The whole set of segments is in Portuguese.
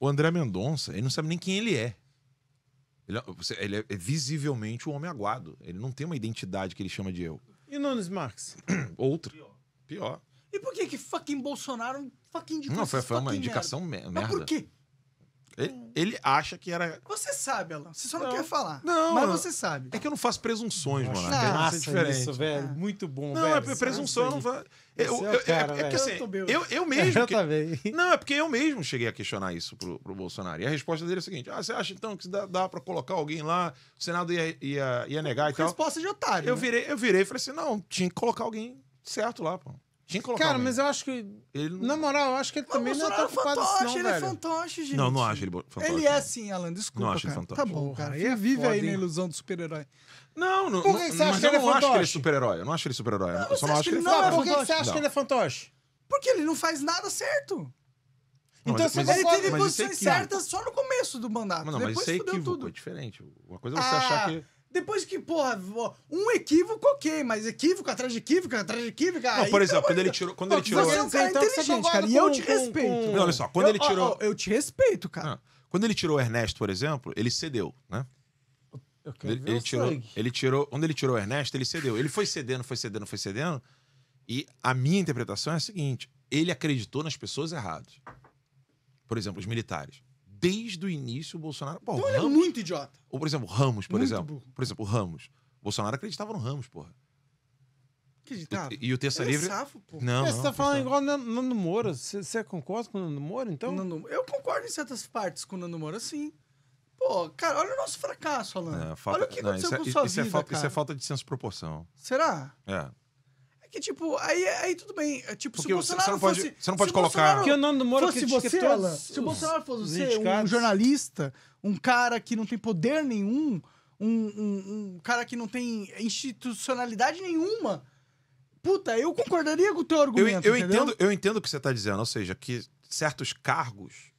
O André Mendonça, ele não sabe nem quem ele é. Ele é, ele é visivelmente um homem aguado. Ele não tem uma identidade que ele chama de eu. E Nunes Marques? Outro. Pior. Pior. E por que que fucking Bolsonaro é fucking de Não, foi, foi uma merda. indicação merda. Mas por quê? Ele, ele, acha que era. Você sabe, Alan. Você só não, não quer falar. Não. Mas você sabe. É que eu não faço presunções, mano. Nossa, é diferente. Isso, velho. É. Muito bom, não, velho. Não, é presunção. Eu não vai... eu, é eu, é, cara, é, é que assim, eu, eu mesmo. Que... Eu não, é porque eu mesmo cheguei a questionar isso pro, pro Bolsonaro. E a resposta dele é a seguinte: ah, você acha então que dá, dá pra colocar alguém lá, o Senado ia, ia, ia negar e tal? Resposta de otário. Eu, né? virei, eu virei e falei assim: não, tinha que colocar alguém certo lá, pô. Tinha que colocar. Cara, mas eu acho que. Ele não... Na moral, eu acho que ele também não é tão ocupado fantoche, assim, não, ele velho. é fantoche, gente. Não, não acho ele fantoche. Ele é, é sim, Alan, desculpa. Não acho ele fantoche. Tá bom, cara. Ele é é vive aí na ilusão do super-herói. Não, não. Por que, você acha que ele é fantoche? Eu não acho que ele é super-herói. Eu não acho ele super-herói. Eu só não acho que ele é fantoche. Por que você acha que ele é fantoche? Porque ele não faz nada certo. então mas, mas ele teve posições certas só no começo do mandato. Mas não, Depois mas isso é equívoco, tudo. é diferente. Uma coisa é você ah, achar que. Depois que, porra, um equívoco, ok, mas equívoco atrás de equívoco, atrás de equívoco. Não, aí, por exemplo, quando ele tirou. Quando ele tirou. Você é um cara então, inteligente, é cara, e eu te respeito. Não, olha só, quando eu, ele tirou. eu te respeito, cara. Ah, quando ele tirou o Ernesto, por exemplo, ele cedeu, né? Ele, ele, tirou, ele tirou. Quando ele tirou o Ernesto, ele cedeu. Ele foi cedendo, foi cedendo, foi cedendo. E a minha interpretação é a seguinte: ele acreditou nas pessoas erradas. Por exemplo, os militares desde o início o Bolsonaro. Pô, então é Ramos, é muito idiota. Ou, por exemplo, Ramos, por muito exemplo. Burro. Por exemplo, Ramos. O Bolsonaro acreditava no Ramos, porra. Acreditava. E, e o Terça é Livre. É safo, porra. Não, é, não, você tá falando igual Nando, Nando Moura. Você, concorda com o Nando Moura, então? Nando, eu concordo em certas partes com o Nando Moura, sim. Pô, cara, olha o nosso fracasso, Alan. É, falta, olha o que não, aconteceu isso é, com sua isso é vida, é falta, Isso é falta de senso de proporção. Será? É. Que, tipo, aí, aí tudo bem. É, tipo, Porque se o Bolsonaro você não pode, fosse... Você não pode colocar... Porque o nome do Moro fosse você, ela, Se o Bolsonaro fosse você, um jornalista, um cara que não tem poder nenhum, um, um, um cara que não tem institucionalidade nenhuma... Puta, eu concordaria com o teu argumento. Eu, eu entendo, eu entendo o que você está dizendo, ou seja, que certos cargos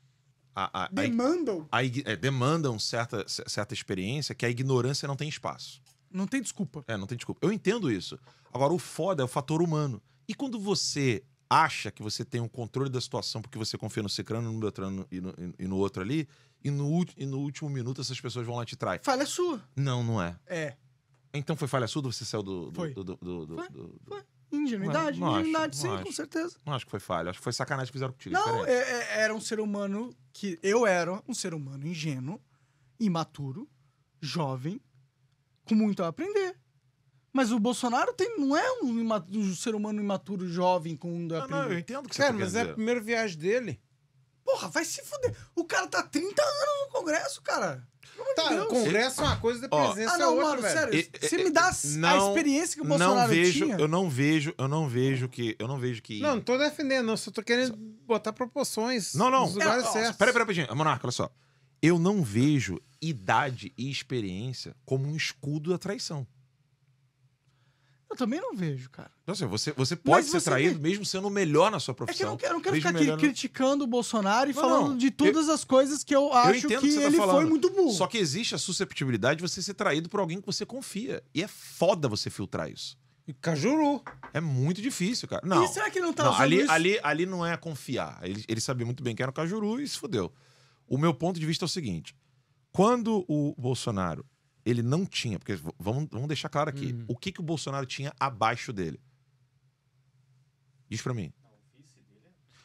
a, a, demandam, a, é, demandam certa, certa experiência que a ignorância não tem espaço. Não tem desculpa. É, não tem desculpa. Eu entendo isso. Agora, o foda é o fator humano. E quando você acha que você tem um controle da situação porque você confia no Cicrano, no Beltrano e no, e no outro ali, e no, e no, último minuto essas pessoas vão lá e te traem. Falha sua. Não, não é. É. Então foi falha sua ou você saiu do. do foi. Do, do, do, foi. foi. Ingenuidade, não, é? não ingenuidade acho, sim, com certeza. Não acho que foi falha, acho que foi sacanagem que fizeram contigo. Não, é, é, era um ser humano que. Eu era um ser humano ingênuo, imaturo, jovem, com muito a aprender. Mas o Bolsonaro tem, não é um, imaturo, um ser humano imaturo jovem com um Não, não, eu entendo que você Cara, tá mas é a primeira viagem dele. Porra, vai se fuder. O cara tá 30 anos no Congresso, cara. Tá, o Congresso é uma coisa, de presença oh. ah, não, é outra, mano, velho. Sério, e, você e, me dá não, a experiência que o Bolsonaro não vejo, tinha. Eu não vejo, eu não vejo que, eu não vejo que. Não, não tô defendendo, não, só tô querendo só... botar proporções. Não, não. Nos lugares é, certos. Peraí, peraí, peraí, Monarca, olha só. Eu não vejo idade e experiência como um escudo da traição. Eu também não vejo, cara. Então, assim, você, você pode ser traído mesmo sendo o melhor na sua profissão. É eu não quero, eu não quero ficar aqui criticando o Bolsonaro e não, falando não, de todas eu, as coisas que eu acho eu que, que tá ele foi muito burro. Só que existe a susceptibilidade de você ser traído por alguém que você confia. E é foda você filtrar isso. E Cajuru. É muito difícil, cara. Não, e será que não tá não, ali, isso? ali Ali não é confiar. Ele, ele sabia muito bem que era o Cajuru e se fudeu. O meu ponto de vista é o seguinte: quando o Bolsonaro ele não tinha, porque vamos, vamos deixar claro aqui, uhum. o que, que o Bolsonaro tinha abaixo dele? Diz para mim. É-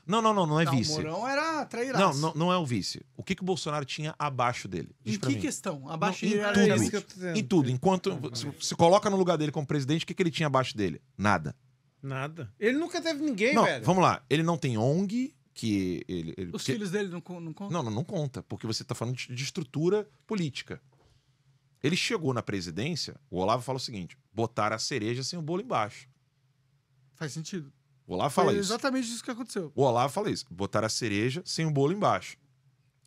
não, não, não, não é não, vice. O Mourão era trairaço. Não, não, não é o vice. O que, que o Bolsonaro tinha abaixo dele? Diz em que mim. questão? Abaixo não, em Tudo, é isso que eu tô dizendo. em tudo. Enquanto se, se coloca no lugar dele como presidente, o que, que ele tinha abaixo dele? Nada. Nada. Ele nunca teve ninguém, não, velho. Vamos lá. Ele não tem ONG, que ele. ele Os porque... filhos dele não, não contam? Não, não, não conta, porque você está falando de, de estrutura política. Ele chegou na presidência, o Olavo fala o seguinte: botar a cereja sem o bolo embaixo. Faz sentido. O Olavo fala Foi isso. exatamente isso que aconteceu. O Olavo fala isso: botar a cereja sem o bolo embaixo.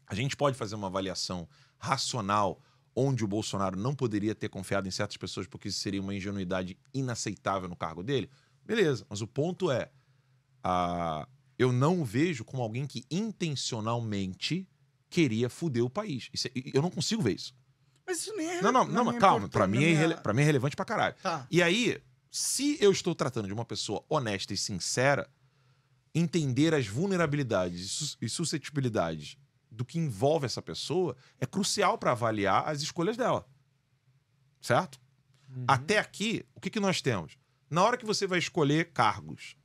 A gente pode fazer uma avaliação racional onde o Bolsonaro não poderia ter confiado em certas pessoas porque isso seria uma ingenuidade inaceitável no cargo dele? Beleza, mas o ponto é: a, eu não o vejo como alguém que intencionalmente queria fuder o país. É, eu não consigo ver isso. Mas isso nem é. Não, não, não, é calma. Pra mim, é minha... É pra mim é relevante pra caralho. Tá. E aí, se eu estou tratando de uma pessoa honesta e sincera, entender as vulnerabilidades e suscetibilidades do que envolve essa pessoa é crucial para avaliar as escolhas dela. Certo? Uhum. Até aqui, o que, que nós temos? Na hora que você vai escolher cargos,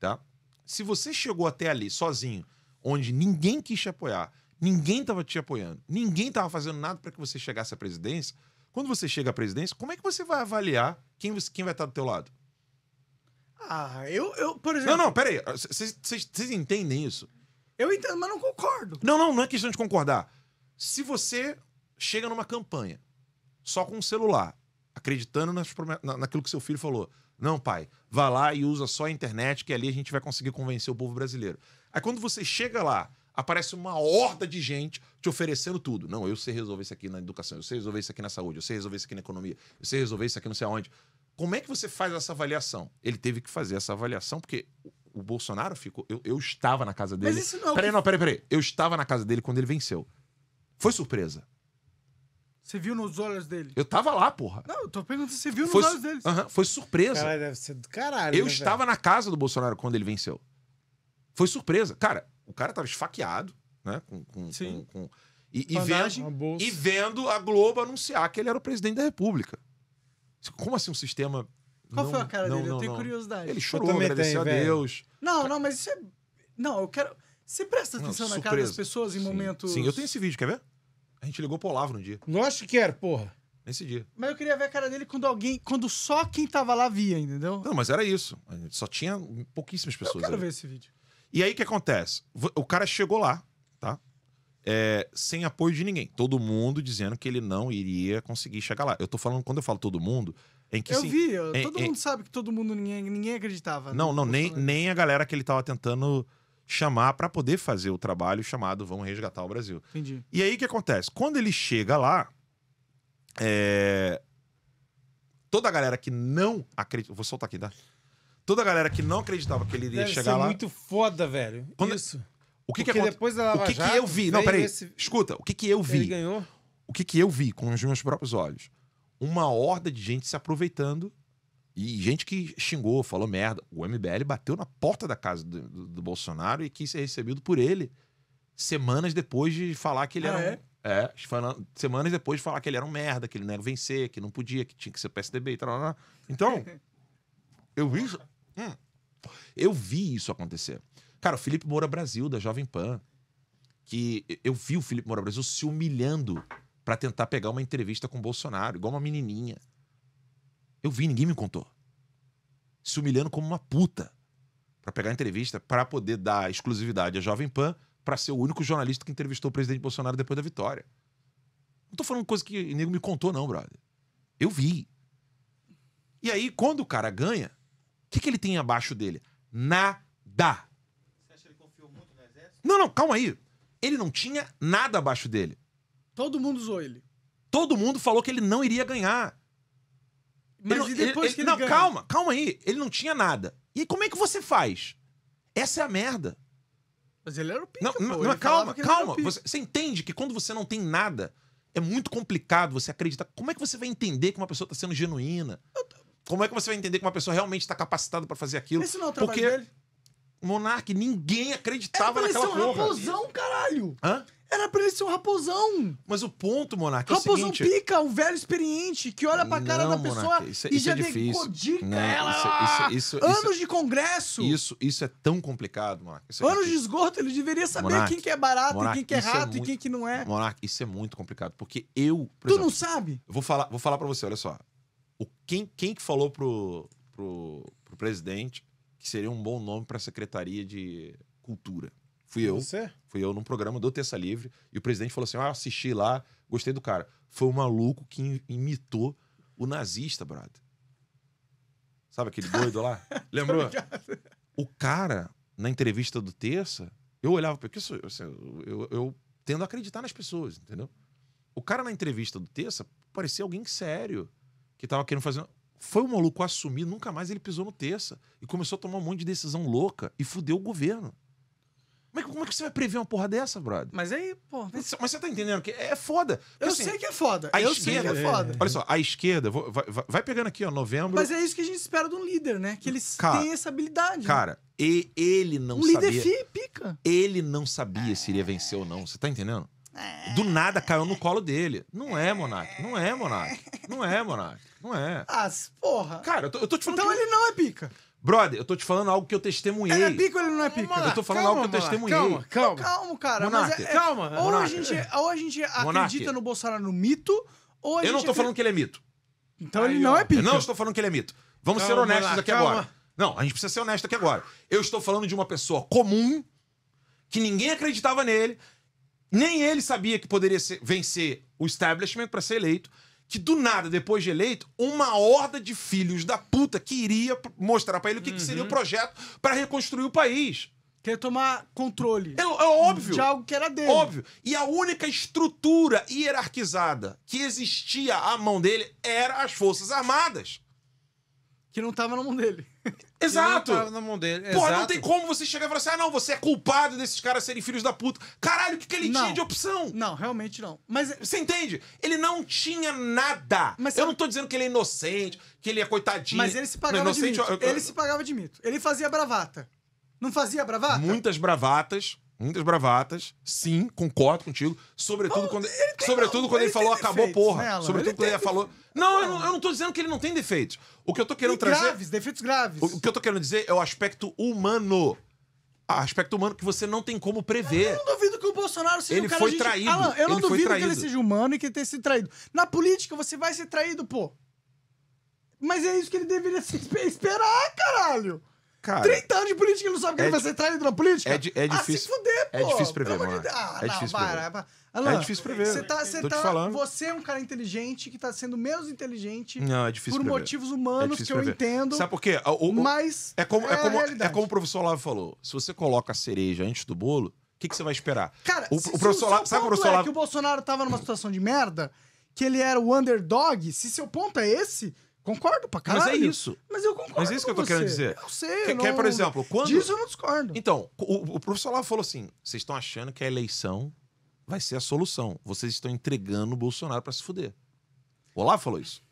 tá? se você chegou até ali sozinho, onde ninguém quis te apoiar, ninguém estava te apoiando, ninguém estava fazendo nada para que você chegasse à presidência, quando você chega à presidência, como é que você vai avaliar quem, quem vai estar do teu lado? Ah, eu, eu por exemplo... Não, não, peraí. Vocês entendem isso? Eu entendo, mas não concordo. Não, não, não é questão de concordar. Se você chega numa campanha só com um celular acreditando nas, na, naquilo que seu filho falou. Não, pai, vá lá e usa só a internet, que ali a gente vai conseguir convencer o povo brasileiro. Aí quando você chega lá, aparece uma horda de gente te oferecendo tudo. Não, eu sei resolver isso aqui na educação, eu sei resolver isso aqui na saúde, eu sei resolver isso aqui na economia, eu sei resolver isso aqui não sei aonde. Como é que você faz essa avaliação? Ele teve que fazer essa avaliação, porque o Bolsonaro ficou. Eu, eu estava na casa dele. Mas isso não. É peraí, não, peraí, peraí. Eu estava na casa dele quando ele venceu. Foi surpresa. Você viu nos olhos dele? Eu tava lá, porra. Não, eu tô perguntando se você viu foi, nos olhos dele. Uh -huh, foi surpresa. Cara, deve ser do caralho. Eu né, estava velho? na casa do Bolsonaro quando ele venceu. Foi surpresa. Cara, o cara tava esfaqueado, né? Com, com, Sim. Com, com, e, e, vendo, e vendo a Globo anunciar que ele era o presidente da República. Como assim um sistema. Qual não, foi a cara não, dele? Não, eu tenho curiosidade. Ele chorou, agradeceu a Deus. Não, não, mas isso é. Não, eu quero. Você presta atenção na cara das pessoas em Sim. momentos. Sim, eu tenho esse vídeo, quer ver? A gente ligou pro Olavo no dia. acho que era, porra. Nesse dia. Mas eu queria ver a cara dele quando alguém. Quando só quem tava lá via, entendeu? Não, mas era isso. Só tinha pouquíssimas pessoas. Eu quero ali. ver esse vídeo. E aí o que acontece? O cara chegou lá, tá? É, sem apoio de ninguém. Todo mundo dizendo que ele não iria conseguir chegar lá. Eu tô falando, quando eu falo todo mundo, em que. Eu sim, vi, eu, em, todo em, mundo em... sabe que todo mundo, ninguém, ninguém acreditava. Não, né? não, não nem, nem a galera que ele tava tentando chamar para poder fazer o trabalho chamado Vamos Resgatar o Brasil. Entendi. E aí o que acontece? Quando ele chega lá, é... toda a galera que não acredita. Vou soltar aqui, tá? Toda a galera que não acreditava que ele ia Deve chegar ser lá. muito foda, velho. Quando... Isso. O que, Porque é depois da Lava O que, Jato, que eu vi? Não, peraí. Esse... Escuta, o que, que eu vi? Ele ganhou. O que, que eu vi com os meus próprios olhos? Uma horda de gente se aproveitando e gente que xingou, falou merda. O MBL bateu na porta da casa do, do, do Bolsonaro e quis ser recebido por ele semanas depois de falar que ele ah, era. Um, é? é falando, semanas depois de falar que ele era um merda, que ele não ia vencer, que não podia, que tinha que ser PSDB e tal. tal. Então, eu vi isso. Hum, eu vi isso acontecer. Cara, o Felipe Moura Brasil, da Jovem Pan, que eu vi o Felipe Moura Brasil se humilhando para tentar pegar uma entrevista com o Bolsonaro, igual uma menininha. Eu vi, ninguém me contou. Se humilhando como uma puta para pegar a entrevista, para poder dar exclusividade à Jovem Pan, para ser o único jornalista que entrevistou o presidente Bolsonaro depois da vitória. Não tô falando coisa que o nego me contou, não, brother. Eu vi. E aí, quando o cara ganha, o que, que ele tem abaixo dele? Nada. Você acha que ele confiou muito no exército? Não, não, calma aí. Ele não tinha nada abaixo dele. Todo mundo usou ele. Todo mundo falou que ele não iria ganhar. Mas não, e depois ele, que ele Não, ganha? calma, calma aí. Ele não tinha nada. E como é que você faz? Essa é a merda. Mas ele era o não, pô. Não, calma, calma. Você, você, entende que quando você não tem nada, é muito complicado você acreditar. Como é que você vai entender que uma pessoa está sendo genuína? Como é que você vai entender que uma pessoa realmente está capacitada para fazer aquilo? Esse não é o trabalho Porque... dele. Monark, ninguém acreditava Era pra ele ser um porra. raposão, caralho! Hã? Era pra ele ser um raposão! Mas o ponto, Monark, é o Raposão pica, um velho experiente que olha pra cara Não, da pessoa Monark, isso é- e já é decodica é- ela! isso- é- isso- é- isso- anos de congresso, Isso, isso é tão complicado, Monark. Isso é anos de esgoto, ele deveria saber Monark, quem que é barato, Monark, quem que é é rato e quem que não é. Monark, isso é muito complicado. Porque eu, por tu exemplo, não sabe? eu vou falar, vou falar pra você, olha só. O, quem, quem que falou pro, pro, pro presidente que seria um bom nome para a Secretaria de Cultura. Fui eu. Você? Fui eu num programa do Terça Livre e o presidente falou assim: ah, assisti lá, gostei do cara. Foi um maluco que imitou o nazista, brother. Sabe aquele doido lá? Lembrou? o cara, na entrevista do Terça, eu olhava, porque isso, assim, eu, eu tendo a acreditar nas pessoas, entendeu? O cara na entrevista do Terça parecia alguém sério, que tava querendo fazer foi o maluco assumir, nunca mais ele pisou no terça. E começou a tomar um monte de decisão louca e fudeu o governo. Como é, que, como é que você vai prever uma porra dessa, brother? Mas aí, porra. Mas, mas você tá entendendo que é foda. Porque, eu assim, sei que é foda. A eu esquerda, sei que é foda. Olha só, a esquerda, vai, vai, pegando aqui, ó, novembro. Mas é isso que a gente espera de um líder, né? Que ele tenham essa habilidade. Né? Cara, e ele não um sabia. Um líder fia, pica. Ele não sabia é. se iria vencer ou não. Você tá entendendo? É. Do nada caiu no colo dele. Não é, Monark. Não é, Monark. Não é, Monark. Não é. Ah, porra. Cara, eu tô, eu tô te falando. Então que... ele não é pica. Brother, eu tô te falando algo que eu testemunhei. Ele é pica ou ele não é, é pica? eu tô falando calma, algo que eu testemunhei. Calma, calma. Calma, cara. Monarca, é, é, calma. Ou, A gente, é- ou a gente acredita no Bolsonaro no mito, ou a gente. Eu não tô acredita... falando que ele é mito. Então Aí, ele não ó. é pica. Eu não estou falando que ele é mito. Vamos calma, ser honestos Monarca, aqui calma. agora. Não, a gente precisa ser honesto aqui agora. Eu estou falando de uma pessoa comum que ninguém acreditava nele, nem ele sabia que poderia ser, vencer o establishment para ser eleito, que do nada, depois de eleito, uma horda de filhos da puta que iria mostrar para ele o que, uhum. que, seria o uhum. projeto para reconstruir o país. Quer é tomar controle. É, é, óbvio. De algo que era dele. Óbvio. E a única estrutura hierarquizada que existia à mão dele era as Forças Armadas que não tava na mão dele. Exato. Não tava na mão dele. Pô, não tem como você chegar e falar assim: ah, não, você é culpado desses caras serem filhos da puta. Caralho, o que, que ele não. tinha de opção? Não, realmente não. Mas. É- você entende? Ele não tinha nada. Mas eu sabe... não tô dizendo que ele é inocente, que ele é coitadinho. Mas ele se é pagava não, inocente, de mito. Eu... Ele se pagava de mito. Ele fazia bravata. Não fazia bravata? Muitas bravatas. Muitas bravatas, sim, concordo contigo. Sobretudo não, quando ele, sobretudo não, quando ele, ele falou acabou, porra. Nela, né? sobretudo ele quando ele falou. Não, eu não, eu não tô dizendo que ele não tem defeitos. O que eu tô querendo e trazer. Graves, defeitos graves. O, que eu tô querendo dizer é o aspecto humano. Ah, aspecto humano que você não tem como prever. Eu não duvido que o Bolsonaro seja ele um cara foi gente... traído. Alan, eu não ele duvido que ele seja humano e que ele tenha sido traído. Na política você vai ser traído, pô. Mas é isso que ele deveria esperar, caralho. Cara, 30 anos de política e não sabe que é ele vai ser traído na política? É, é difícil. Ah, se fuder, é pô. É difícil prever, mano. De... Ah, é, não, difícil para, prever. Alan, é difícil prever. Você tá, você, tá, você é um cara inteligente que tá sendo menos inteligente não, é difícil por prever. motivos é humanos é que eu entendo. Sabe por quê? O, o, mas é como, é, é como, é como o professor Lavo falou. Se você coloca a cereja antes do bolo, o que, que você vai esperar? Cara, o, se, o professor Lavo, sabe o professor Lavo... que o Bolsonaro tava numa situação de merda, que ele era o underdog, se seu ponto é esse Concordo pra caralho. Mas é isso. Mas eu concordo. Mas é isso que eu tô você. querendo dizer. Eu sei. Que, eu não... que é, por exemplo, quando. Disso eu não discordo. Então, o, o professor lá falou assim: vocês estão achando que a eleição vai ser a solução. Vocês estão entregando o Bolsonaro para se fuder. O Olavo falou isso.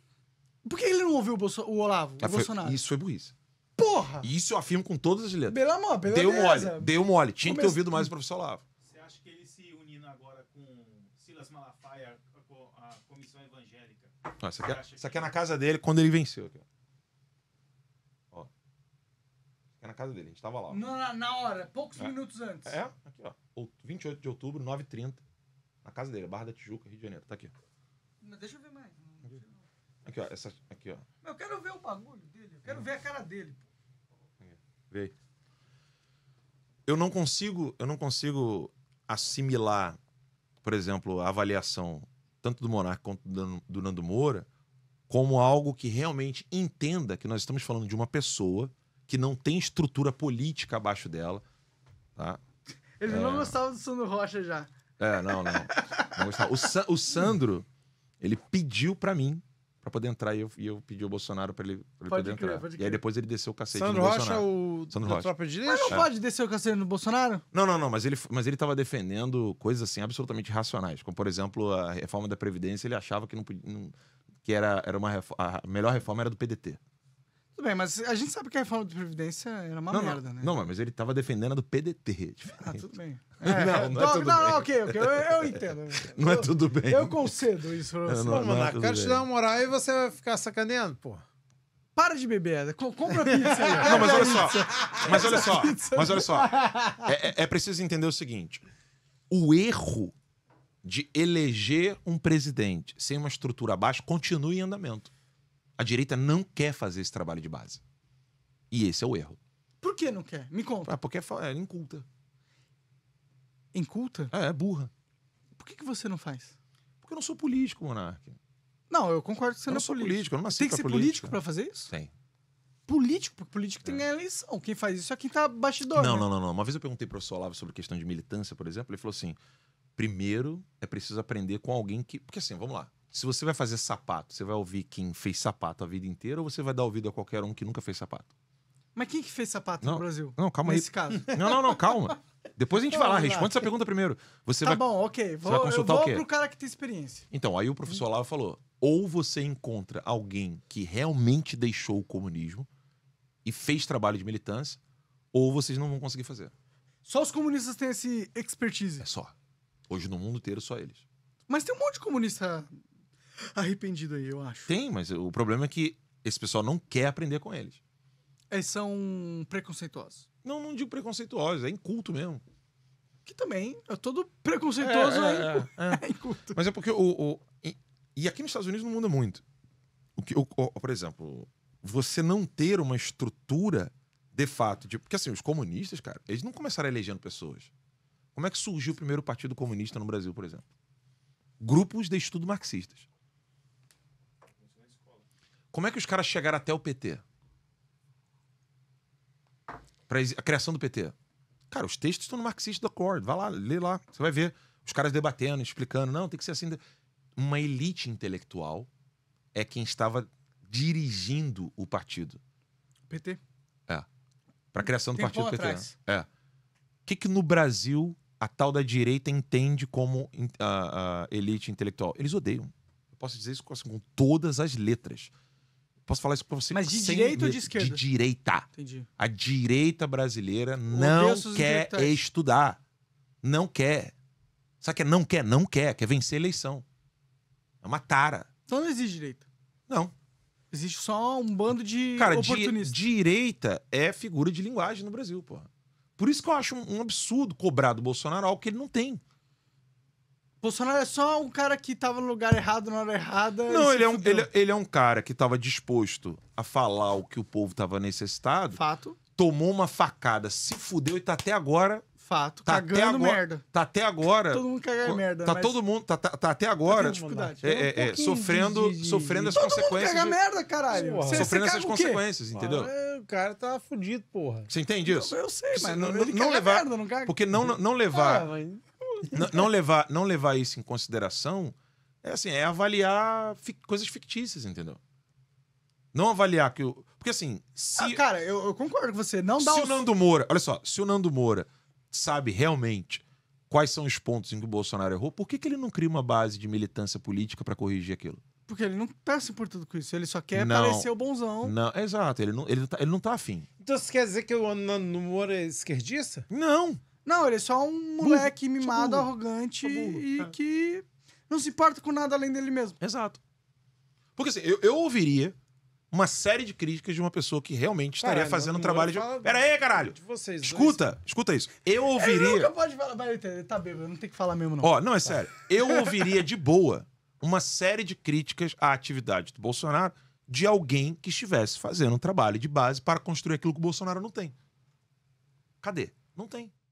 Por que ele não ouviu o, Bolso... o Olavo, o é, foi... Bolsonaro? Isso foi burrice. Porra! isso eu afirmo com todas as letras. Pelo amor, pelo Deu mole, deu mole. Tinha que ter ouvido mais o professor Olavo. Você acha que ele se unindo agora com Silas Malafaia, a comissão evangélica, não, essa, aqui é, essa aqui é na casa dele quando ele venceu. Aqui, ó. aqui é na casa dele, a gente tava lá. Na, na, hora, poucos é. minutos antes. É, aqui, ó. 28 de outubro, 9h30. Na casa dele, Barra da Tijuca, Rio de Janeiro. Tá aqui. deixa eu ver mais. Aqui, aqui ó. Essa, aqui, ó. Eu quero ver o bagulho dele. Eu quero hum. ver a cara dele. Vê aí. Eu não consigo, eu não consigo assimilar, por exemplo, a avaliação tanto do Monarca quanto do Nando Moura, como algo que realmente entenda que nós estamos falando de uma pessoa que não tem estrutura política abaixo dela. Tá? Ele é... não gostava do Sandro Rocha já. É, não, não. não o, Sa o Sandro, ele pediu para mim para poder entrar. E eu, e eu pedi o Bolsonaro para ele, pra ele pode poder crer, entrar. Pode e aí depois ele desceu o cacete Sandro no Rocha, é Bolsonaro. O... Sandro Rocha, o Mas é. não é. pode descer o cacete no Bolsonaro? Não, não, não. Mas ele, mas ele tava defendendo coisas assim absolutamente racionais. Como, por exemplo, a reforma da Previdência, ele achava que não podia. Não, que era, era uma a melhor reforma era do PDT. Tudo bem, mas a gente sabe que a reforma de Previdência era uma não, merda, não, né? Não, mas ele estava defendendo a do PDT. É diferente. Ah, tudo bem. É, não, é não, é tudo não, bem. ok, ok. Eu, eu entendo. Eu, não é tudo bem. Eu concedo isso pra você. Não, não, é não, quero te dar uma moral e você vai ficar sacaneando, pô. Para de beber, compra pizza. Aí. Não, mas olha só. Mas olha só. Mas olha só. É, é preciso entender o seguinte: o erro de eleger um presidente sem uma estrutura baixa continua em andamento. A direita não quer fazer esse trabalho de base. E esse é o erro. Por que não quer? Me conta. Ah, porque é, é, é, inculta. Inculta? É, é burra. Por que, que você não faz? Porque eu não sou político, monarca. Não, eu concordo que você eu não, é político. político. Eu não nasci Tem que ser política. político para fazer isso? Tem. Político, porque político é. tem ganhar eleição. Quem faz isso é quem tá bastidor. Não, né? não, não, não. Uma vez eu perguntei pro professor Olavo sobre questão de militância, por exemplo, ele falou assim: primeiro é preciso aprender com alguém que. Porque assim, vamos lá se você vai fazer sapato, você vai ouvir quem fez sapato a vida inteira ou você vai dar ouvido a qualquer um que nunca fez sapato? Mas quem que fez sapato não, no Brasil? Não, calma nesse aí. Nesse caso. Não, não, não, calma. Depois a gente vai lá, responde essa pergunta primeiro. Você tá vai, bom, ok. Vou, você vai consultar eu vou o quê? pro cara que tem experiência. Então, aí o professor lá falou: ou você encontra alguém que realmente deixou o comunismo e fez trabalho de militância, ou vocês não vão conseguir fazer. Só os comunistas têm esse expertise. É só. Hoje no mundo inteiro, só eles. Mas tem um monte de comunista arrependido aí, eu acho. Tem, mas o problema é que esse pessoal não quer aprender com eles. Eles são preconceituosos. Não, não digo preconceituosos, é inculto mesmo. Que também é todo preconceituoso é, é, é inculto. É, é. inculto. Mas é porque o. o e, e, aqui nos Estados Unidos não muda muito. O que, o, o, por exemplo, você não ter uma estrutura de fato. De, porque assim, os comunistas, cara, eles não começaram elegendo pessoas. Como é que surgiu o primeiro Partido Comunista no Brasil, por exemplo? Grupos de estudo marxistas. Como é que os caras chegaram até o PT? Pra a criação do PT. Cara, os textos estão no Marxist Accord. Vai lá, lê lá. Você vai ver os caras debatendo, explicando. Não, tem que ser assim. Uma elite intelectual é quem estava dirigindo o partido. PT. É. Pra criação do partido PT. Né? É. O que, que no Brasil a tal da direita entende como a, a elite intelectual? Eles odeiam. Eu posso dizer isso com, assim, com todas as letras posso falar isso pra você. Mas de direita ou de esquerda? De direita. Entendi. A direita brasileira não quer estudar. Não quer. Sabe que é não quer? Não quer. Quer vencer a eleição. É uma tara. Então não existe direita. Não. Existe só um bando de Cara, oportunistas. Di direita é figura de linguagem no Brasil, porra. Por isso que eu acho um, um absurdo cobrar do Bolsonaro algo que ele não tem. Bolsonaro é só um cara que tava no lugar errado na hora errada. Não, ele é, um, ele, ele, é um cara que tava disposto a falar o que o povo tava necessitado. Fato. Tomou uma facada, se fudeu e tá até agora. Fato, tá cagando até agora, merda. Tá até agora. Todo mundo cagando merda. Tá todo mundo, tá, tá, tá até agora. Tá tipo, é, é, é, sofrendo, de, de, sofrendo as todo consequências. Todo mundo caga merda, caralho. Porra. sofrendo essas consequências, entendeu? É, o cara tá fudido, porra. Você entende isso? Eu, sei, mas não, não, não levar. Merda, não caga. Porque não, não levar não, levar, não levar isso em consideração é assim, é avaliar fi coisas fictícias, entendeu? Não avaliar que o. Porque assim. Se... Ah, cara, eu, eu, concordo com você. Não dá Se o... o Nando Moura. Olha só, se o Nando Moura sabe realmente quais são os pontos em que o Bolsonaro errou, por que, que ele não cria uma base de militância política para corrigir aquilo? Porque ele não tá se importando com isso, ele só quer não, parecer o bonzão. Não, exato, ele não, ele, tá, ele não tá afim. Então você quer dizer que o Nando Moura é esquerdista? Não. Não, ele é só um moleque burro. mimado, burro. arrogante e é. que não se importa com nada além dele mesmo. Exato. Porque assim, eu, eu ouviria uma série de críticas de uma pessoa que realmente estaria caralho, fazendo um trabalho de. Pera aí, caralho! De vocês escuta, dois. escuta isso. Eu ouviria. Ele nunca pode falar, vai entender, tá bêbado, não tem que falar mesmo, não. Ó, não, é tá. sério. Eu ouviria de boa uma série de críticas à atividade do Bolsonaro de alguém que estivesse fazendo um trabalho de base para construir aquilo que o Bolsonaro não tem. Cadê? Não tem.